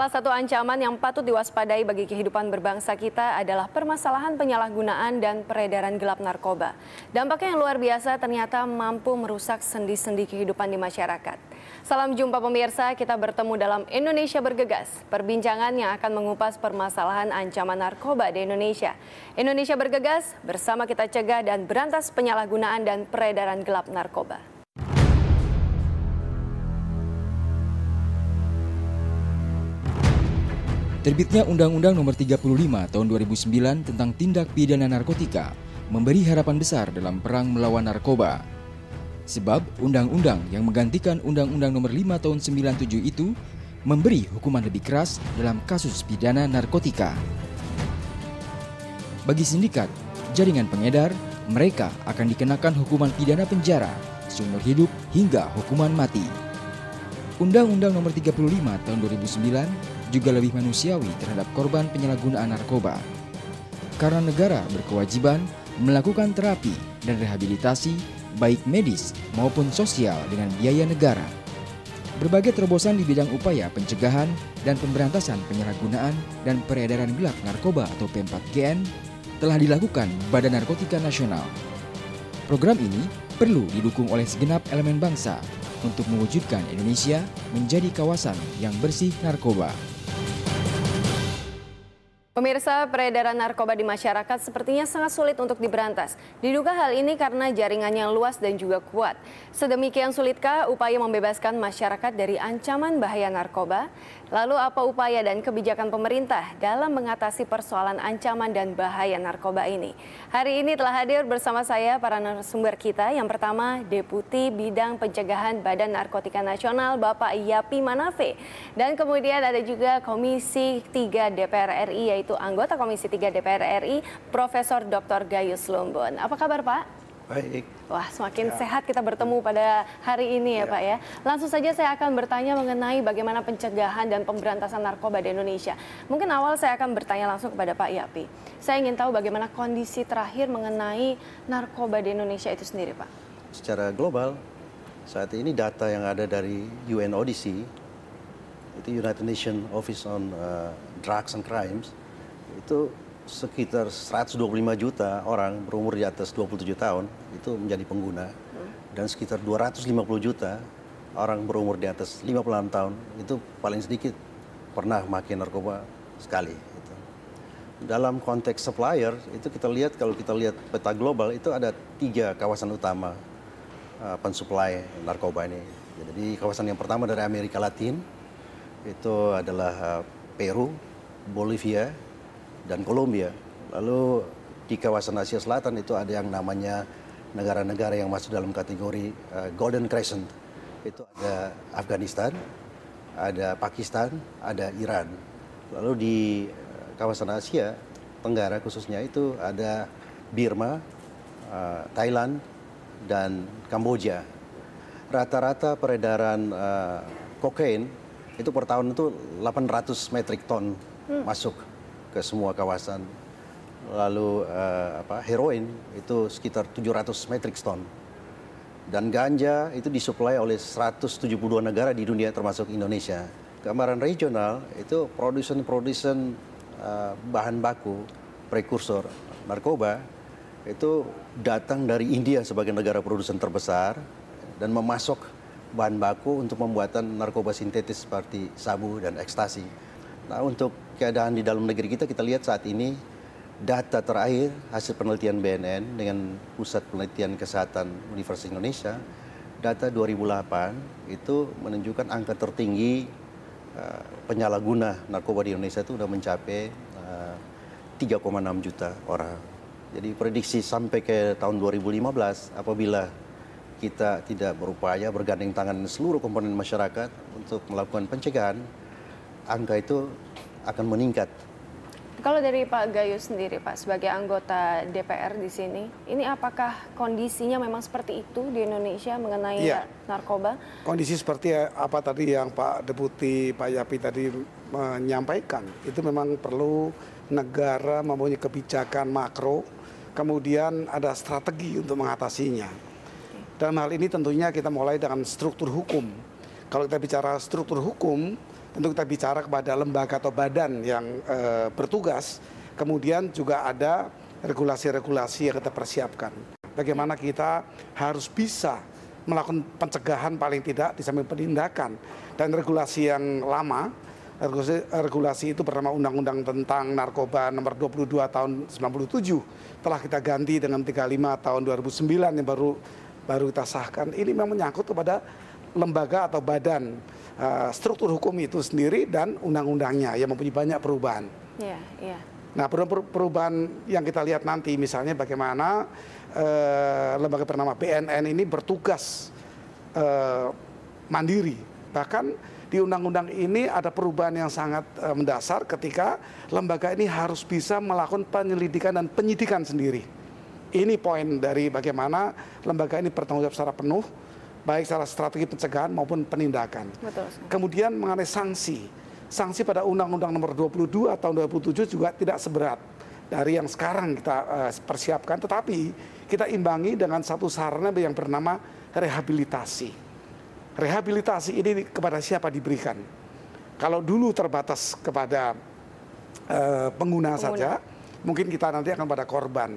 Salah satu ancaman yang patut diwaspadai bagi kehidupan berbangsa kita adalah permasalahan penyalahgunaan dan peredaran gelap narkoba. Dampaknya yang luar biasa ternyata mampu merusak sendi-sendi kehidupan di masyarakat. Salam jumpa pemirsa, kita bertemu dalam Indonesia Bergegas, perbincangan yang akan mengupas permasalahan ancaman narkoba di Indonesia. Indonesia Bergegas, bersama kita cegah dan berantas penyalahgunaan dan peredaran gelap narkoba. Terbitnya Undang-Undang Nomor 35 Tahun 2009 tentang Tindak Pidana Narkotika memberi harapan besar dalam perang melawan narkoba. Sebab undang-undang yang menggantikan Undang-Undang Nomor 5 Tahun 97 itu memberi hukuman lebih keras dalam kasus pidana narkotika. Bagi sindikat, jaringan pengedar, mereka akan dikenakan hukuman pidana penjara, seumur hidup hingga hukuman mati. Undang-Undang Nomor 35 Tahun 2009 juga lebih manusiawi terhadap korban penyalahgunaan narkoba. Karena negara berkewajiban melakukan terapi dan rehabilitasi baik medis maupun sosial dengan biaya negara. Berbagai terobosan di bidang upaya pencegahan dan pemberantasan penyalahgunaan dan peredaran gelap narkoba atau P4GN telah dilakukan Badan Narkotika Nasional. Program ini perlu didukung oleh segenap elemen bangsa untuk mewujudkan Indonesia menjadi kawasan yang bersih narkoba. Pemirsa, peredaran narkoba di masyarakat sepertinya sangat sulit untuk diberantas. Diduga hal ini karena jaringannya luas dan juga kuat. Sedemikian sulitkah upaya membebaskan masyarakat dari ancaman bahaya narkoba? Lalu apa upaya dan kebijakan pemerintah dalam mengatasi persoalan ancaman dan bahaya narkoba ini? Hari ini telah hadir bersama saya para narasumber kita. Yang pertama, Deputi Bidang Pencegahan Badan Narkotika Nasional Bapak Yapi Manafe. Dan kemudian ada juga Komisi 3 DPR RI yaitu yaitu anggota Komisi 3 DPR RI Profesor Dr. Gayus Lumbun. Apa kabar Pak? Baik. Wah, semakin ya. sehat kita bertemu pada hari ini ya, ya Pak ya. Langsung saja saya akan bertanya mengenai bagaimana pencegahan dan pemberantasan narkoba di Indonesia. Mungkin awal saya akan bertanya langsung kepada Pak Yapi. Saya ingin tahu bagaimana kondisi terakhir mengenai narkoba di Indonesia itu sendiri Pak. Secara global, saat ini data yang ada dari UNODC, itu United Nations Office on uh, Drugs and Crimes, itu sekitar 125 juta orang berumur di atas 27 tahun itu menjadi pengguna hmm. dan sekitar 250 juta orang berumur di atas 56 tahun itu paling sedikit pernah makin narkoba sekali. Gitu. Dalam konteks supplier itu kita lihat kalau kita lihat peta global itu ada tiga kawasan utama uh, pensuplai narkoba ini. Jadi kawasan yang pertama dari Amerika Latin itu adalah eh, Peru, Bolivia, dan Kolombia. Lalu di kawasan Asia Selatan itu ada yang namanya negara-negara yang masuk dalam kategori uh, Golden Crescent. Itu ada Afghanistan, ada Pakistan, ada Iran. Lalu di eh, kawasan Asia Tenggara khususnya itu ada Birma, uh, Thailand, dan Kamboja. Rata-rata peredaran uh, kokain itu per tahun itu 800 metric ton hmm. masuk ke semua kawasan. Lalu uh, apa, heroin itu sekitar 700 metric ton. Dan ganja itu disuplai oleh 172 negara di dunia termasuk Indonesia. Gambaran regional itu produsen-produsen uh, bahan baku prekursor narkoba itu datang dari India sebagai negara produsen terbesar dan memasok bahan baku untuk pembuatan narkoba sintetis seperti sabu dan ekstasi. Nah, untuk keadaan di dalam negeri kita, kita lihat saat ini data terakhir hasil penelitian BNN dengan Pusat Penelitian Kesehatan Universitas Indonesia, data 2008 itu menunjukkan angka tertinggi uh, penyalahguna narkoba di Indonesia itu sudah mencapai uh, eh, 3,6 juta orang. Jadi prediksi sampai ke tahun 2015 apabila kita tidak berupaya bergandeng tangan seluruh komponen masyarakat untuk melakukan pencegahan angka itu akan meningkat. Kalau dari Pak Gayus sendiri, Pak, sebagai anggota DPR di sini, ini apakah kondisinya memang seperti itu di Indonesia mengenai ya. narkoba? Kondisi seperti apa tadi yang Pak Deputi Pak Yapi tadi menyampaikan, itu memang perlu negara mempunyai kebijakan makro, kemudian ada strategi untuk mengatasinya. Dalam hal ini tentunya kita mulai dengan struktur hukum. Kalau kita bicara struktur hukum, untuk kita bicara kepada lembaga atau badan yang e, bertugas, kemudian juga ada regulasi-regulasi yang kita persiapkan. Bagaimana kita harus bisa melakukan pencegahan paling tidak di samping penindakan dan regulasi yang lama regulasi, regulasi itu bernama Undang-Undang tentang Narkoba nomor 22 tahun 97 telah kita ganti dengan 35 tahun 2009 yang baru baru kita sahkan. Ini memang menyangkut kepada lembaga atau badan Eh, struktur hukum itu sendiri dan undang-undangnya yang mempunyai banyak perubahan. Yeah, yeah. Nah perubahan yang kita lihat nanti misalnya bagaimana uh, lembaga bernama BNN ini bertugas uh, mandiri bahkan di undang-undang ini ada perubahan yang sangat uh, mendasar ketika lembaga ini harus bisa melakukan penyelidikan dan penyidikan sendiri. Ini poin dari bagaimana lembaga ini bertanggung jawab secara penuh baik secara strategi pencegahan maupun penindakan. Betul. Kemudian mengenai sanksi, sanksi pada Undang-Undang Nomor 22 tahun 2007 juga tidak seberat dari yang sekarang kita eh, persiapkan, tetapi kita imbangi dengan satu sarana yang bernama rehabilitasi. Rehabilitasi ini kepada siapa diberikan? Kalau dulu terbatas kepada uh, pengguna, pengguna saja, mungkin kita nanti akan pada korban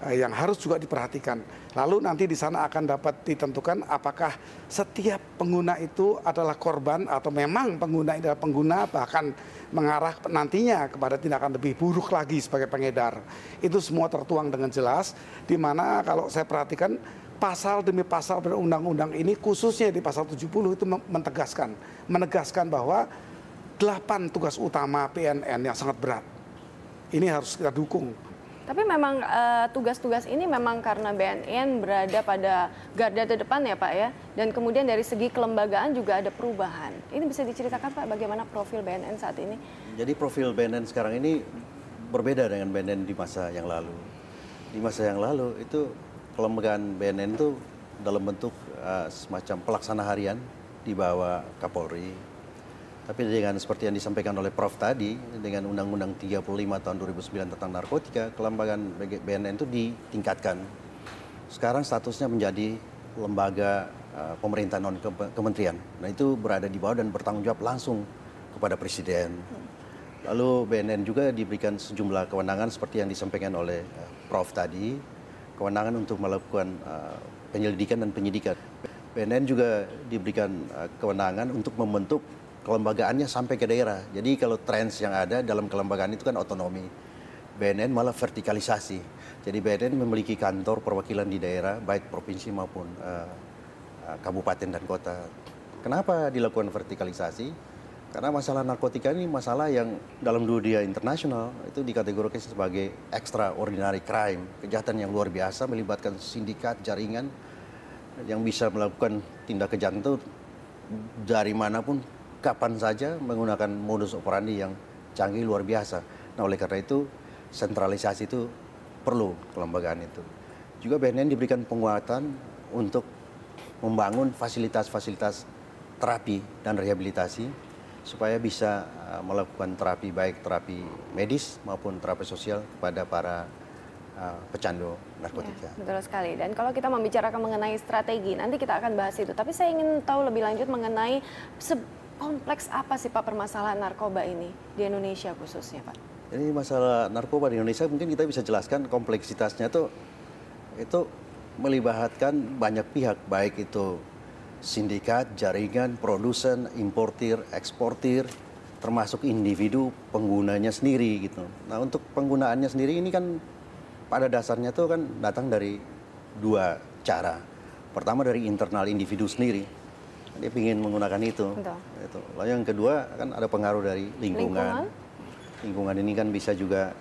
Eh, yang harus juga diperhatikan. Lalu nanti di sana akan dapat ditentukan apakah setiap pengguna itu adalah korban atau memang pengguna adalah pengguna bahkan mengarah nantinya kepada tindakan lebih buruk lagi sebagai pengedar. Itu semua tertuang dengan jelas di mana kalau saya perhatikan pasal demi pasal undang-undang ini khususnya di pasal 70 itu menegaskan menegaskan bahwa delapan tugas utama PNN yang sangat berat. Ini harus kita dukung tapi memang eh, tugas-tugas uh, ini memang karena BNN berada pada garda terdepan ya Pak ya, dan kemudian dari segi kelembagaan juga ada perubahan. Ini bisa diceritakan Pak bagaimana profil BNN saat ini? Jadi profil BNN sekarang ini berbeda dengan BNN di masa yang lalu. Di masa yang lalu itu kelembagaan BNN itu dalam bentuk uh, semacam pelaksana harian di bawah Kapolri, tapi dengan seperti yang disampaikan oleh Prof tadi, dengan Undang-Undang 35 tahun 2009 tentang narkotika, kelembagaan BNN itu ditingkatkan. Sekarang statusnya menjadi lembaga uh, pemerintah non ke kementerian. Nah itu berada di bawah dan bertanggung jawab langsung kepada Presiden. Lalu BNN juga diberikan sejumlah kewenangan seperti yang disampaikan oleh uh, Prof tadi, kewenangan untuk melakukan uh, penyelidikan dan penyidikan. BNN juga diberikan uh, kewenangan untuk membentuk kelembagaannya sampai ke daerah. Jadi kalau trends yang ada dalam kelembagaan itu kan otonomi. BNN malah vertikalisasi. Jadi BNN memiliki kantor perwakilan di daerah, baik provinsi maupun uh, kabupaten dan kota. Kenapa dilakukan vertikalisasi? Karena masalah narkotika ini masalah yang dalam dunia internasional itu dikategorikan sebagai extraordinary crime, kejahatan yang luar biasa melibatkan sindikat, jaringan yang bisa melakukan tindak kejahatan itu dari manapun kapan saja menggunakan modus operandi yang canggih luar biasa. Nah oleh karena itu sentralisasi itu perlu kelembagaan itu. Juga BNN diberikan penguatan untuk membangun fasilitas-fasilitas terapi dan rehabilitasi supaya bisa eh, melakukan terapi baik terapi medis maupun terapi sosial kepada para eh, pecandu narkotika. Ya, betul sekali. Dan kalau kita membicarakan mengenai strategi, nanti kita akan bahas itu. Tapi saya ingin tahu lebih lanjut mengenai sekompleks apa sih Pak permasalahan narkoba ini di Indonesia khususnya Pak? Ini masalah narkoba di Indonesia mungkin kita bisa jelaskan kompleksitasnya itu itu melibatkan banyak pihak baik itu sindikat, jaringan, produsen, importir, eksportir, termasuk individu penggunanya sendiri gitu. Nah untuk penggunaannya sendiri ini kan pada dasarnya tuh kan datang dari dua cara. Pertama dari internal individu sendiri dia ingin menggunakan itu. itu. Lalu yang kedua kan ada pengaruh dari lingkungan. lingkungan. Lingkungan ini kan bisa juga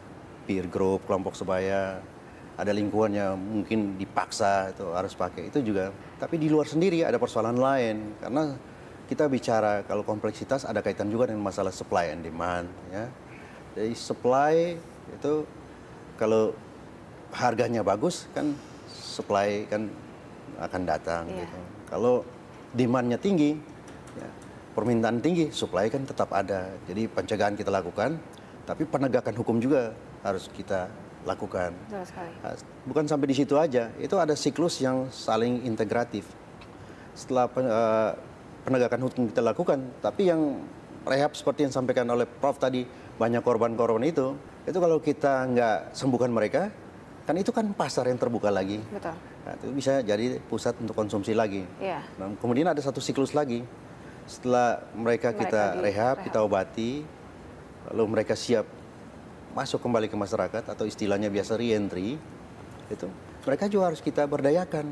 peer group, kelompok sebaya, ada lingkungan yang mungkin dipaksa itu harus pakai itu juga. Tapi di luar sendiri ada persoalan lain karena kita bicara kalau kompleksitas ada kaitan juga dengan masalah supply and demand ya. Jadi supply itu kalau harganya bagus kan supply kan akan datang yeah. gitu. Kalau demandnya tinggi, ya, permintaan tinggi, supply kan tetap ada. Jadi pencegahan kita lakukan, tapi penegakan hukum juga harus kita lakukan. Nah, bukan sampai di situ aja, itu ada siklus yang saling integratif. Setelah eh, penegakan hukum kita lakukan, tapi yang rehab seperti yang sampaikan oleh Prof tadi, banyak korban-korban itu, itu kalau kita nggak sembuhkan mereka, kan itu kan pasar yang terbuka lagi. Betul. Nah, itu bisa jadi pusat untuk konsumsi lagi. Yeah. Nah, kemudian ada satu siklus lagi. Setelah mereka, mereka kita rehab, rehab, kita obati, lalu mereka siap masuk kembali ke masyarakat atau istilahnya biasa reentry, itu mereka juga harus kita berdayakan,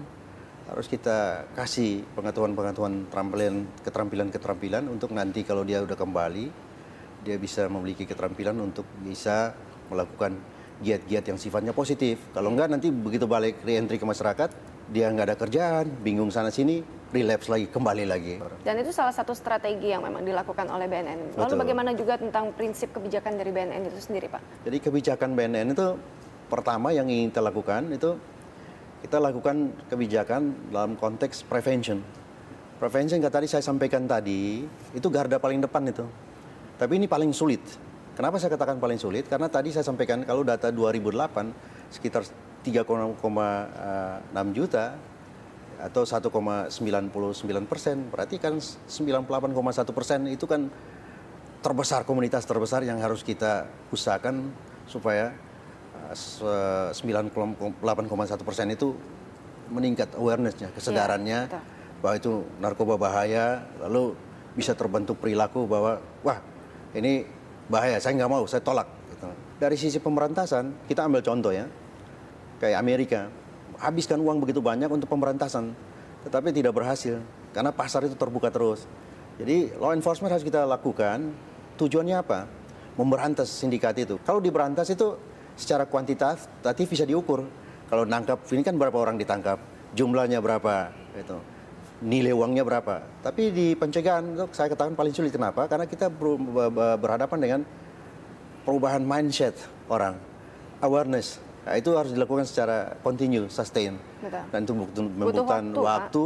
harus kita kasih pengetahuan-pengetahuan keterampilan-keterampilan untuk nanti kalau dia udah kembali, dia bisa memiliki keterampilan untuk bisa melakukan giat-giat yang sifatnya positif. Kalau enggak nanti begitu balik reentry ke masyarakat, dia nggak ada kerjaan, bingung sana sini, relapse lagi, kembali lagi. Dan itu salah satu strategi yang memang dilakukan oleh BNN. Lalu Betul. bagaimana juga tentang prinsip kebijakan dari BNN itu sendiri, Pak? Jadi kebijakan BNN itu pertama yang ingin kita lakukan itu kita lakukan kebijakan dalam konteks prevention. Prevention yang tadi saya sampaikan tadi, itu garda paling depan itu. Tapi ini paling sulit Kenapa saya katakan paling sulit? Karena tadi saya sampaikan kalau data 2008 sekitar 3,6 juta atau 1,99 persen, berarti kan 98,1 persen itu kan terbesar komunitas terbesar yang harus kita usahakan supaya 98,1 eh, persen itu meningkat awarenessnya, kesadarannya ya, bahwa itu narkoba bahaya, lalu bisa terbentuk perilaku bahwa wah ini bahaya, saya nggak mau, saya tolak. Gitu. Dari sisi pemberantasan, kita ambil contoh ya, kayak Amerika, habiskan uang begitu banyak untuk pemberantasan, tetapi tidak berhasil karena pasar itu terbuka terus. Jadi law enforcement harus kita lakukan. Tujuannya apa? Memberantas sindikat itu. Kalau diberantas itu secara kuantitas, kuantitatif bisa diukur. Kalau nangkap ini kan berapa orang ditangkap, jumlahnya berapa, gitu nilai uangnya berapa. Tapi di pencegahan saya katakan paling sulit kenapa? Karena kita berhadapan dengan perubahan mindset orang, awareness. Nah, itu harus dilakukan secara kontinu, sustain. Betul. Dan itu membutuhkan waktu, waktu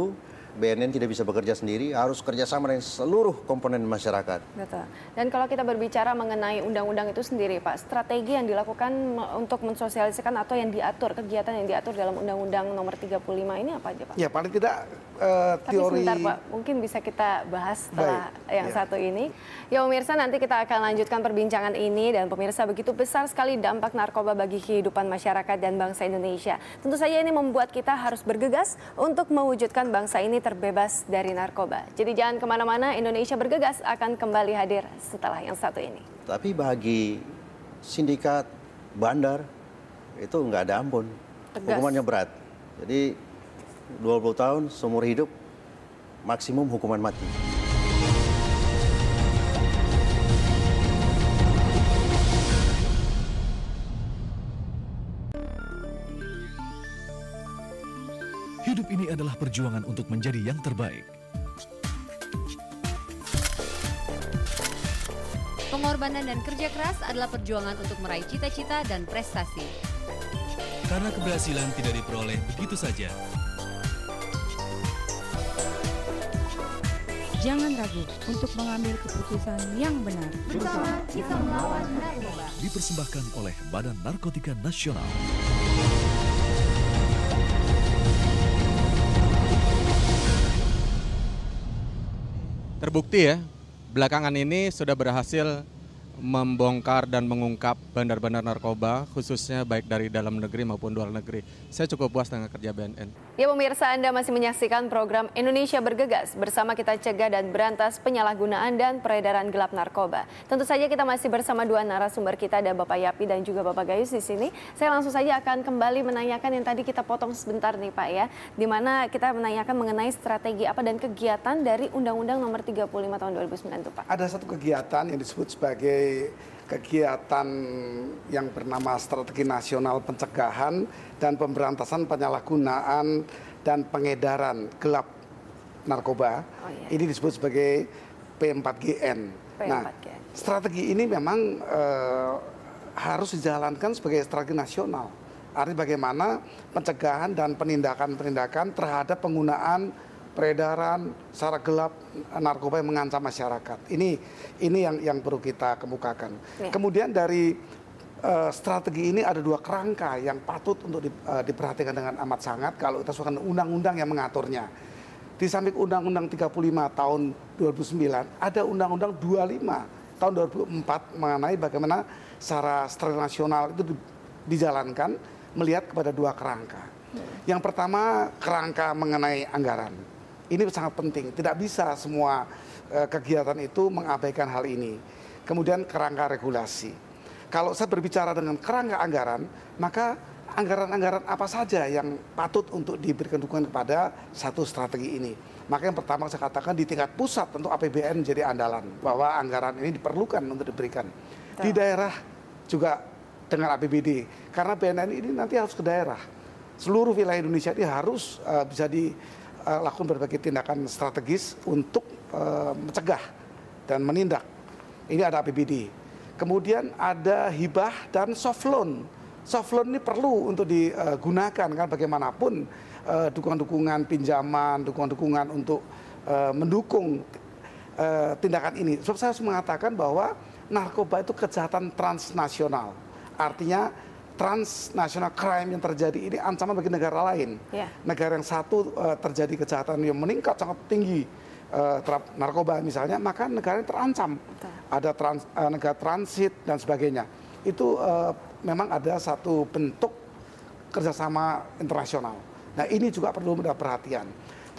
BNN tidak bisa bekerja sendiri, harus kerjasama dengan seluruh komponen masyarakat. Betul. Dan kalau kita berbicara mengenai undang-undang itu sendiri, Pak, strategi yang dilakukan untuk mensosialisasikan atau yang diatur, kegiatan yang diatur dalam Undang-Undang Nomor 35 ini apa aja, Pak? Ya, paling tidak uh, eh, teori... Tapi sebentar, Pak, mungkin bisa kita bahas setelah Baik. yang ya. satu ini. Ya, pemirsa, nanti kita akan lanjutkan perbincangan ini dan pemirsa begitu besar sekali dampak narkoba bagi kehidupan masyarakat dan bangsa Indonesia. Tentu saja ini membuat kita harus bergegas untuk mewujudkan bangsa ini terbebas dari narkoba. Jadi jangan kemana-mana, Indonesia bergegas akan kembali hadir setelah yang satu ini. Tapi bagi sindikat, bandar, itu nggak ada ampun. Tegas. Hukumannya berat. Jadi 20 tahun, seumur hidup, maksimum hukuman mati. perjuangan untuk menjadi yang terbaik. Pengorbanan dan kerja keras adalah perjuangan untuk meraih cita-cita dan prestasi. Karena keberhasilan tidak diperoleh begitu saja. Jangan ragu untuk mengambil keputusan yang benar. Bersama kita melawan narkoba. Dipersembahkan oleh Badan Narkotika Nasional. Terbukti ya, belakangan ini sudah berhasil membongkar dan mengungkap bandar-bandar narkoba, khususnya baik dari dalam negeri maupun luar negeri. Saya cukup puas dengan kerja BNN. Ya pemirsa, Anda masih menyaksikan program Indonesia Bergegas. Bersama kita cegah dan berantas penyalahgunaan dan peredaran gelap narkoba. Tentu saja kita masih bersama dua narasumber kita, ada Bapak Yapi dan juga Bapak Gayus di sini. Saya langsung saja akan kembali menanyakan yang tadi kita potong sebentar nih Pak ya. Di mana kita menanyakan mengenai strategi apa dan kegiatan dari Undang-Undang nomor 35 tahun 2009 itu Pak. Ada satu kegiatan yang disebut sebagai kegiatan yang bernama Strategi Nasional Pencegahan dan Pemberantasan Penyalahgunaan dan Pengedaran Gelap Narkoba. Oh, iya. Ini disebut sebagai P4GN. P4GN. Nah, strategi ini memang eh, harus dijalankan sebagai strategi nasional. Artinya bagaimana pencegahan dan penindakan-penindakan terhadap penggunaan peredaran secara gelap narkoba yang mengancam masyarakat. Ini ini yang yang perlu kita kemukakan. Ya. Kemudian dari uh, strategi ini ada dua kerangka yang patut untuk di, uh, diperhatikan dengan amat sangat kalau kita suka undang-undang yang mengaturnya. Di samping Undang-Undang 35 tahun 2009 ada Undang-Undang 25 tahun 2004 mengenai bagaimana secara strategi nasional itu di, dijalankan melihat kepada dua kerangka. Hmm. Yang pertama kerangka mengenai anggaran ini sangat penting. Tidak bisa semua eh, kegiatan itu mengabaikan hal ini. Kemudian kerangka regulasi. Kalau saya berbicara dengan kerangka anggaran, maka anggaran-anggaran apa saja yang patut untuk diberikan dukungan kepada satu strategi ini. Maka yang pertama saya katakan di tingkat pusat tentu APBN menjadi andalan bahwa anggaran ini diperlukan untuk diberikan. Di daerah juga dengan APBD karena BNN ini nanti harus ke daerah. Seluruh wilayah Indonesia ini harus uh, bisa di Eh, lakukan berbagai tindakan strategis untuk eh, mencegah dan menindak. Ini ada APBD. Kemudian ada hibah dan soft loan. Soft loan ini perlu untuk digunakan kan bagaimanapun eh, dukungan-dukungan pinjaman, dukungan-dukungan untuk mendukung tindakan ini. Sebab saya harus mengatakan bahwa narkoba itu kejahatan transnasional. Artinya Transnasional crime yang terjadi ini ancaman bagi negara lain. Yeah. Negara yang satu uh, terjadi kejahatan yang meningkat sangat tinggi uh, terhadap narkoba misalnya, maka negara yang terancam. Betul. Ada trans, uh, negara transit dan sebagainya. Itu uh, memang ada satu bentuk kerjasama internasional. Nah ini juga perlu mendapat perhatian.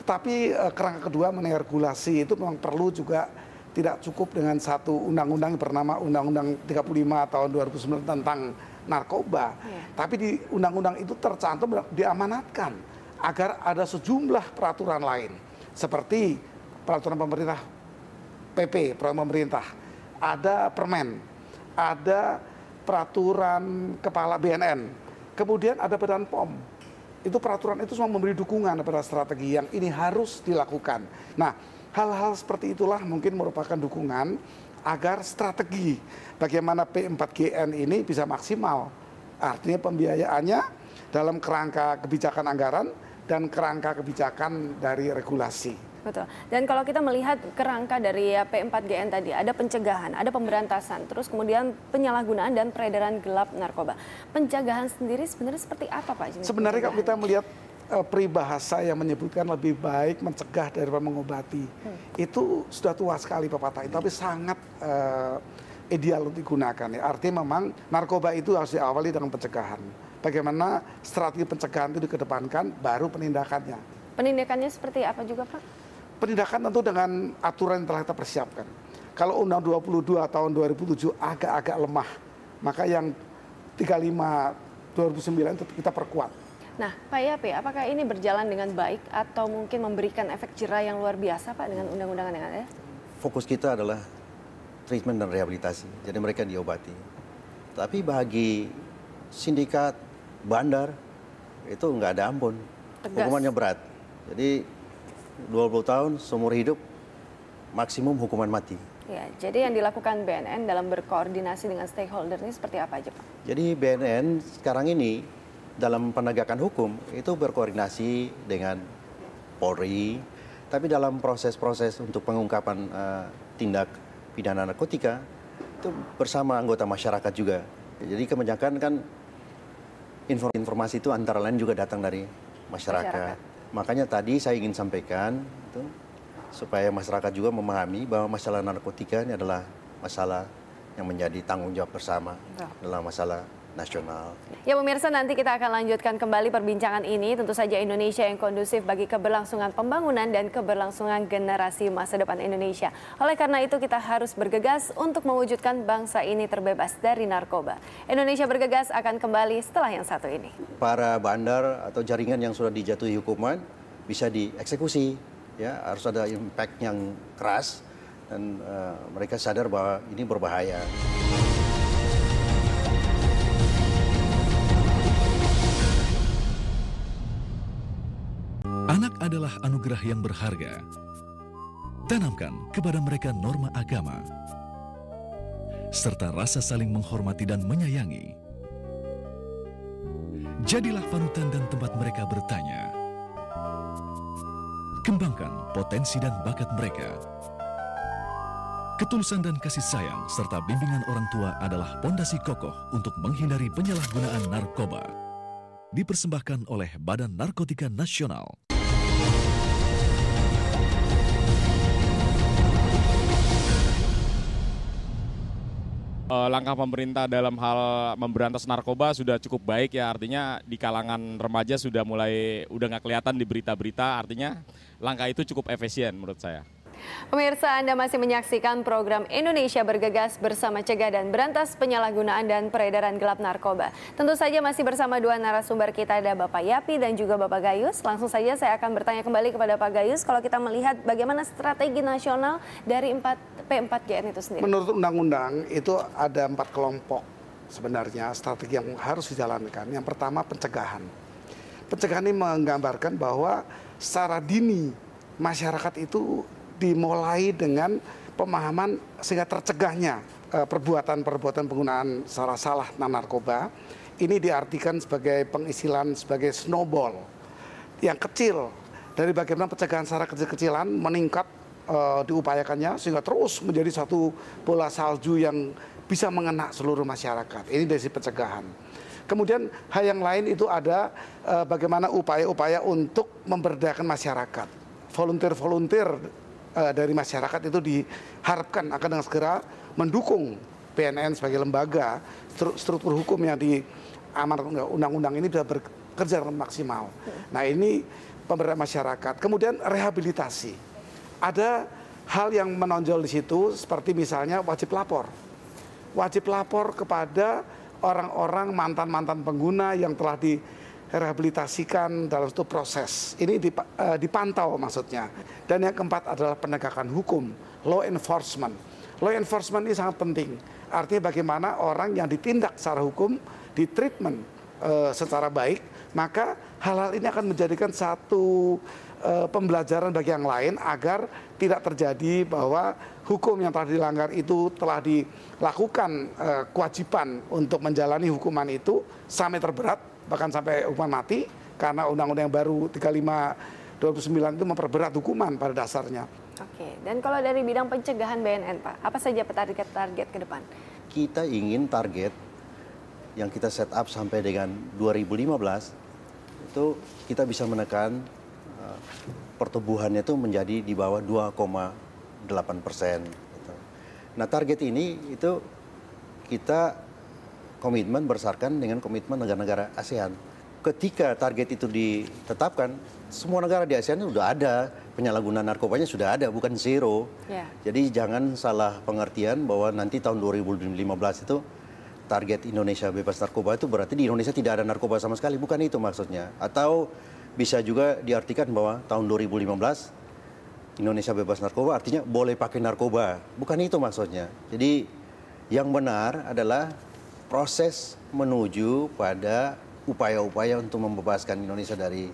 Tetapi uh, kerangka kedua mengenai regulasi itu memang perlu juga tidak cukup dengan satu undang-undang bernama Undang-Undang 35 tahun 2009 tentang narkoba. Yeah. Tapi di undang-undang itu tercantum diamanatkan agar ada sejumlah peraturan lain seperti peraturan pemerintah PP, peraturan pemerintah, ada permen, ada peraturan kepala BNN, kemudian ada Badan POM. Itu peraturan itu semua memberi dukungan pada strategi yang ini harus dilakukan. Nah, hal-hal seperti itulah mungkin merupakan dukungan agar strategi bagaimana P4GN ini bisa maksimal. Artinya pembiayaannya dalam kerangka kebijakan anggaran dan kerangka kebijakan dari regulasi. Betul. Dan kalau kita melihat kerangka dari ya, P4GN tadi, ada pencegahan, ada pemberantasan, terus kemudian penyalahgunaan dan peredaran gelap narkoba. Pencegahan sendiri sebenarnya seperti apa Pak? Jenis sebenarnya kalau kita melihat Eh, peribahasa yang menyebutkan lebih baik mencegah daripada mengobati. Hmm. Itu sudah tua sekali pepatah itu, tapi hmm. sangat uh, ideal untuk digunakan. Ya. Artinya memang narkoba itu harus diawali dengan pencegahan. Bagaimana strategi pencegahan itu dikedepankan, baru penindakannya. Penindakannya seperti apa juga Pak? Penindakan tentu dengan aturan yang telah kita persiapkan. Kalau Undang 22 tahun 2007 agak-agak lemah, maka yang 35 2009 kita perkuat Nah, Pak Yapi, apakah ini berjalan dengan baik atau mungkin memberikan efek jerah yang luar biasa Pak dengan undang-undangan yang ada? Fokus kita adalah treatment dan rehabilitasi. Jadi mereka diobati. Tapi bagi sindikat, bandar, itu nggak ada ampun. Hukumannya berat. Jadi 20 tahun seumur hidup maksimum hukuman mati. Ya, jadi yang dilakukan BNN dalam berkoordinasi dengan stakeholder ini seperti apa aja Pak? Jadi BNN sekarang ini dalam penegakan hukum itu berkoordinasi dengan Polri, tapi dalam proses-proses untuk pengungkapan uh, tindak pidana narkotika itu bersama anggota masyarakat juga. Jadi kebanyakan kan informasi itu antara lain juga datang dari masyarakat. masyarakat. Makanya tadi saya ingin sampaikan itu supaya masyarakat juga memahami bahwa masalah narkotika ini adalah masalah yang menjadi tanggung jawab bersama dalam masalah nasional. Ya pemirsa nanti kita akan lanjutkan kembali perbincangan ini. Tentu saja Indonesia yang kondusif bagi keberlangsungan pembangunan dan keberlangsungan generasi masa depan Indonesia. Oleh karena itu kita harus bergegas untuk mewujudkan bangsa ini terbebas dari narkoba. Indonesia bergegas akan kembali setelah yang satu ini. Para bandar atau jaringan yang sudah dijatuhi hukuman bisa dieksekusi. Ya, harus ada impact yang keras dan uh, mereka sadar bahwa ini berbahaya. adalah anugerah yang berharga. Tanamkan kepada mereka norma agama, serta rasa saling menghormati dan menyayangi. Jadilah panutan dan tempat mereka bertanya. Kembangkan potensi dan bakat mereka. Ketulusan dan kasih sayang serta bimbingan orang tua adalah pondasi kokoh untuk menghindari penyalahgunaan narkoba. Dipersembahkan oleh Badan Narkotika Nasional. uh, langkah pemerintah dalam hal memberantas narkoba sudah cukup baik ya artinya di kalangan remaja sudah mulai udah nggak kelihatan di berita-berita artinya langkah itu cukup efisien menurut saya. Pemirsa Anda masih menyaksikan program Indonesia Bergegas bersama Cegah dan Berantas Penyalahgunaan dan Peredaran Gelap Narkoba. Tentu saja masih bersama dua narasumber kita ada Bapak Yapi dan juga Bapak Gayus. Langsung saja saya akan bertanya kembali kepada Pak Gayus kalau kita melihat bagaimana strategi nasional dari 4 P4GN itu sendiri. Menurut undang-undang itu ada empat kelompok sebenarnya strategi yang harus dijalankan. Yang pertama pencegahan. Pencegahan ini menggambarkan bahwa secara dini masyarakat itu dimulai dengan pemahaman sehingga tercegahnya eh, perbuatan-perbuatan penggunaan secara salah narkoba ini diartikan sebagai pengisilan sebagai snowball yang kecil dari bagaimana pencegahan secara kecil-kecilan meningkat e, diupayakannya sehingga terus menjadi satu bola salju yang bisa mengenak seluruh masyarakat. Ini dari pencegahan. Kemudian hal yang lain itu ada e, bagaimana upaya-upaya untuk memberdayakan masyarakat. Volunteer-volunteer Eh, dari masyarakat itu diharapkan akan dengan segera mendukung PNN sebagai lembaga struktur hukum yang di amar undang-undang ini bisa bekerja maksimal. Nah ini pemberdayaan masyarakat. Kemudian rehabilitasi. Ada hal yang menonjol di situ seperti misalnya wajib lapor. Wajib lapor kepada orang-orang mantan-mantan pengguna yang telah di rehabilitasikan dalam satu proses. Ini eh, dipantau maksudnya. Dan yang keempat adalah penegakan hukum, law enforcement. Law enforcement ini sangat penting. Artinya bagaimana orang yang ditindak secara hukum ditreatment e, eh, secara baik, maka hal-hal ini akan menjadikan satu e, pembelajaran bagi yang lain agar tidak terjadi bahwa hukum yang telah dilanggar itu telah dilakukan e, kewajiban untuk menjalani hukuman itu sampai terberat bahkan sampai hukuman mati karena undang-undang yang baru 35 29 itu memperberat hukuman pada dasarnya. Oke, dan kalau dari bidang pencegahan BNN Pak, apa saja target-target ke depan? Kita ingin target yang kita set up sampai dengan 2015 itu kita bisa menekan uh, pertumbuhannya itu menjadi di bawah 2,8 persen. Nah target ini itu kita komitmen bersarkan dengan komitmen negara-negara ASEAN. Ketika target itu ditetapkan, semua negara di ASEAN sudah ada penyalahgunaan narkobanya sudah ada, bukan zero. Yeah. Jadi jangan salah pengertian bahwa nanti tahun 2015 itu target Indonesia bebas narkoba itu berarti di Indonesia tidak ada narkoba sama sekali, bukan itu maksudnya. Atau bisa juga diartikan bahwa tahun 2015 Indonesia bebas narkoba artinya boleh pakai narkoba. Bukan itu maksudnya. Jadi yang benar adalah proses menuju pada upaya-upaya untuk membebaskan Indonesia dari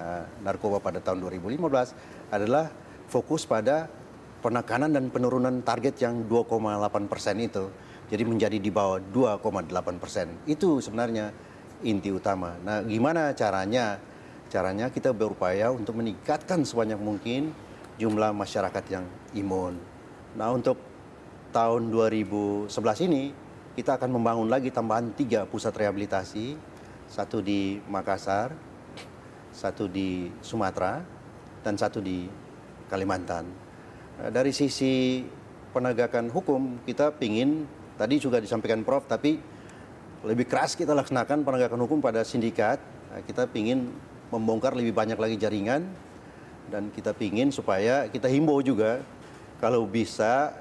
uh, narkoba pada tahun 2015 adalah fokus pada penekanan dan penurunan target yang 2,8 persen itu. Jadi menjadi di bawah 2,8 persen. Itu sebenarnya inti utama. Nah gimana caranya? Caranya kita berupaya untuk meningkatkan sebanyak mungkin jumlah masyarakat yang imun. Nah untuk tahun 2011 ini kita akan membangun lagi tambahan tiga pusat rehabilitasi, satu di Makassar, satu di Sumatera, dan satu di Kalimantan. Eh, dari sisi penegakan hukum, kita ingin, tadi juga disampaikan Prof, tapi lebih keras kita laksanakan penegakan hukum pada sindikat. Eh, kita ingin membongkar lebih banyak lagi jaringan, dan kita ingin supaya kita himbau juga kalau bisa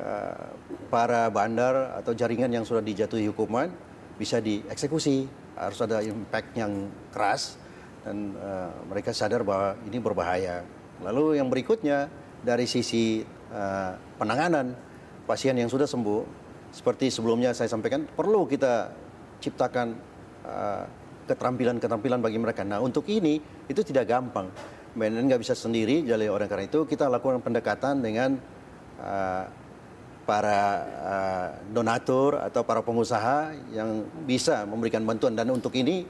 eh, para bandar atau jaringan yang sudah dijatuhi hukuman bisa dieksekusi. Harus ada impact yang keras dan uh, mereka sadar bahwa ini berbahaya. Lalu yang berikutnya dari sisi uh, penanganan pasien yang sudah sembuh, seperti sebelumnya saya sampaikan, perlu kita ciptakan keterampilan eh, keterampilan-keterampilan bagi mereka. Nah untuk ini itu tidak gampang. Bnn nggak bisa sendiri, jadi orang karena itu kita lakukan pendekatan dengan para uh, donatur atau para pengusaha yang bisa memberikan bantuan dan untuk ini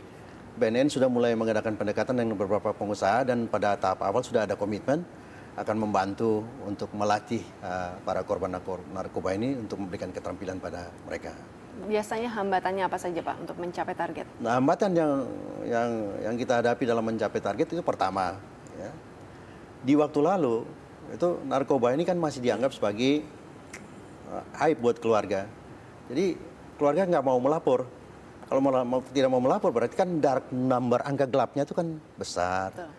BNN sudah mulai mengadakan pendekatan dengan beberapa pengusaha dan pada tahap awal sudah ada komitmen akan membantu untuk melatih uh, para korban narkoba ini untuk memberikan keterampilan pada mereka. Biasanya hambatannya apa saja Pak untuk mencapai target? Nah, hambatan yang yang yang kita hadapi dalam mencapai target itu pertama, ya. di waktu lalu itu narkoba ini kan masih dianggap sebagai Eh, aib buat keluarga. Jadi keluarga nggak mau melapor. Kalau mau, tidak mau melapor berarti kan dark number angka gelapnya itu kan besar. Betul.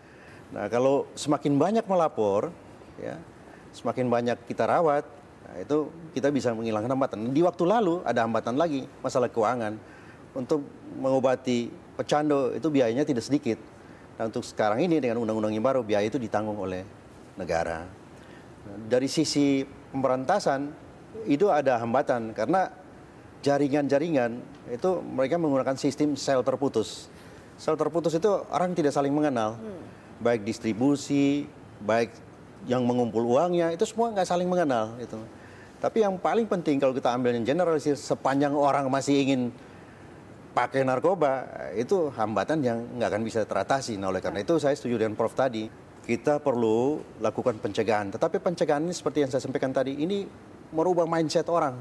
Nah kalau semakin banyak melapor, ya semakin banyak kita rawat, nah, itu kita bisa menghilangkan hambatan. Di waktu lalu ada hambatan lagi masalah keuangan. Untuk mengobati pecandu itu biayanya tidak sedikit. Nah untuk sekarang ini dengan undang-undang yang baru biaya itu ditanggung oleh negara. Nah, dari sisi pemberantasan itu ada hambatan karena jaringan-jaringan itu mereka menggunakan sistem sel terputus. Sel terputus itu orang tidak saling mengenal, hmm. baik distribusi, baik yang mengumpul uangnya itu semua nggak saling mengenal itu. Tapi yang paling penting kalau kita ambil yang generalisir sepanjang orang masih ingin pakai narkoba itu hambatan yang nggak akan bisa teratasi. Nah oleh karena itu saya setuju dengan Prof tadi kita perlu lakukan pencegahan. Tetapi pencegahan ini seperti yang saya sampaikan tadi ini merubah mindset orang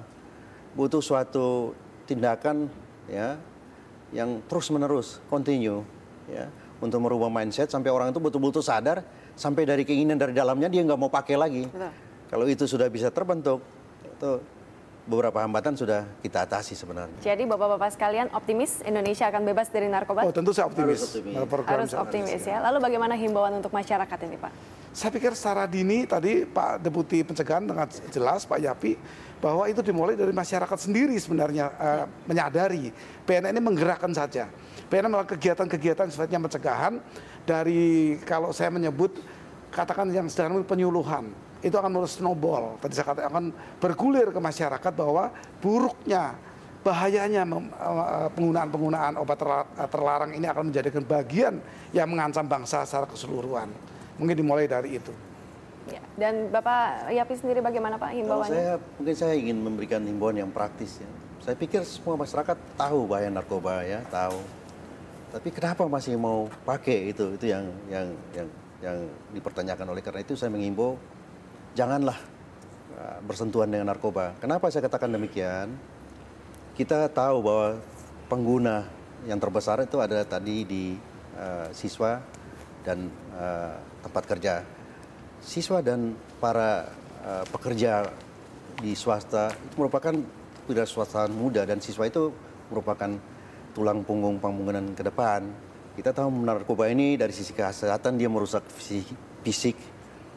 butuh suatu tindakan ya yang terus menerus continue ya untuk merubah mindset sampai orang itu betul-betul sadar sampai dari keinginan dari dalamnya dia nggak mau pakai lagi. Betul. Kalau itu sudah bisa terbentuk itu beberapa hambatan sudah kita atasi sebenarnya. Jadi bapak-bapak sekalian optimis Indonesia akan bebas dari narkoba? Oh tentu saya optimis. Harus optimis, Harus optimis ya. Lalu bagaimana himbauan untuk masyarakat ini Pak? Saya pikir secara dini tadi Pak Deputi Pencegahan dengan jelas Pak Yapi bahwa itu dimulai dari masyarakat sendiri sebenarnya uh, menyadari PNN ini menggerakkan saja. PNN melakukan kegiatan-kegiatan sifatnya pencegahan dari kalau saya menyebut katakan yang sederhana penyuluhan itu akan menurut snowball. Tadi saya katakan akan bergulir ke masyarakat bahwa buruknya, bahayanya eh, penggunaan-penggunaan obat terlarang ini akan menjadikan bagian yang mengancam bangsa secara keseluruhan. Mungkin dimulai dari itu. Ya. Dan Bapak Yapi sendiri bagaimana Pak himbauannya? saya mungkin saya ingin memberikan himbauan yang praktis ya. Saya pikir semua masyarakat tahu bahaya narkoba ya, tahu. Tapi kenapa masih mau pakai itu? Itu yang yang yang yang dipertanyakan oleh karena itu saya mengimbau janganlah ah, bersentuhan dengan narkoba. Kenapa saya katakan demikian? Kita tahu bahwa pengguna yang terbesar itu ada tadi di uh, siswa dan ah, tempat kerja siswa dan para uh, pekerja di swasta itu merupakan wira swasta muda dan siswa itu merupakan tulang punggung pembangunan ke depan. Kita tahu narkoba ini dari sisi kesehatan dia merusak fisik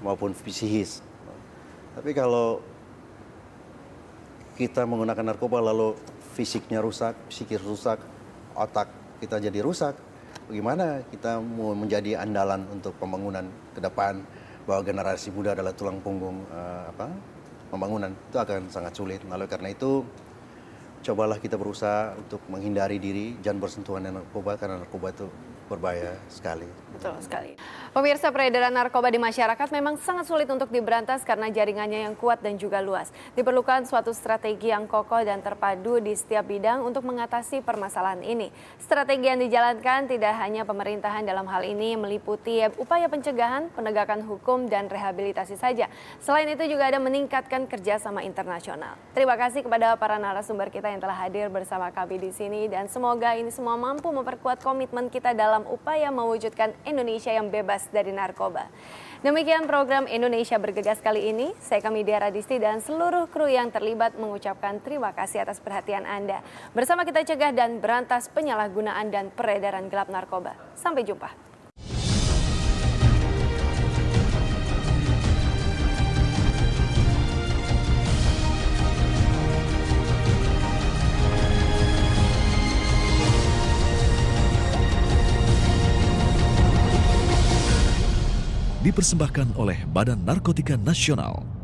maupun psikis. Tapi kalau kita menggunakan narkoba lalu fisiknya rusak, psikis rusak, otak kita jadi rusak, bagaimana kita mau menjadi andalan untuk pembangunan ke depan bahwa generasi muda adalah tulang punggung uh, apa pembangunan itu akan sangat sulit. Lalu karena itu cobalah kita berusaha untuk menghindari diri jangan bersentuhan dengan narkoba karena narkoba itu berbahaya sekali. Betul sekali. Pemirsa peredaran narkoba di masyarakat memang sangat sulit untuk diberantas karena jaringannya yang kuat dan juga luas. Diperlukan suatu strategi yang kokoh dan terpadu di setiap bidang untuk mengatasi permasalahan ini. Strategi yang dijalankan tidak hanya pemerintahan dalam hal ini meliputi upaya pencegahan, penegakan hukum, dan rehabilitasi saja. Selain itu juga ada meningkatkan kerjasama internasional. Terima kasih kepada para narasumber kita yang telah hadir bersama kami di sini dan semoga ini semua mampu memperkuat komitmen kita dalam dalam upaya mewujudkan Indonesia yang bebas dari narkoba. Demikian program Indonesia Bergegas kali ini. Saya Dia Radisti dan seluruh kru yang terlibat mengucapkan terima kasih atas perhatian Anda. Bersama kita cegah dan berantas penyalahgunaan dan peredaran gelap narkoba. Sampai jumpa. dipersembahkan oleh Badan Narkotika Nasional